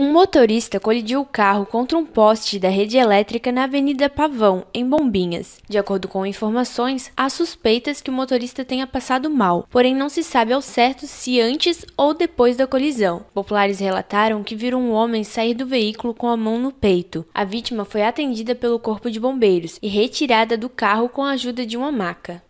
Um motorista colidiu o carro contra um poste da rede elétrica na Avenida Pavão, em Bombinhas. De acordo com informações, há suspeitas que o motorista tenha passado mal, porém não se sabe ao certo se antes ou depois da colisão. Populares relataram que viram um homem sair do veículo com a mão no peito. A vítima foi atendida pelo Corpo de Bombeiros e retirada do carro com a ajuda de uma maca.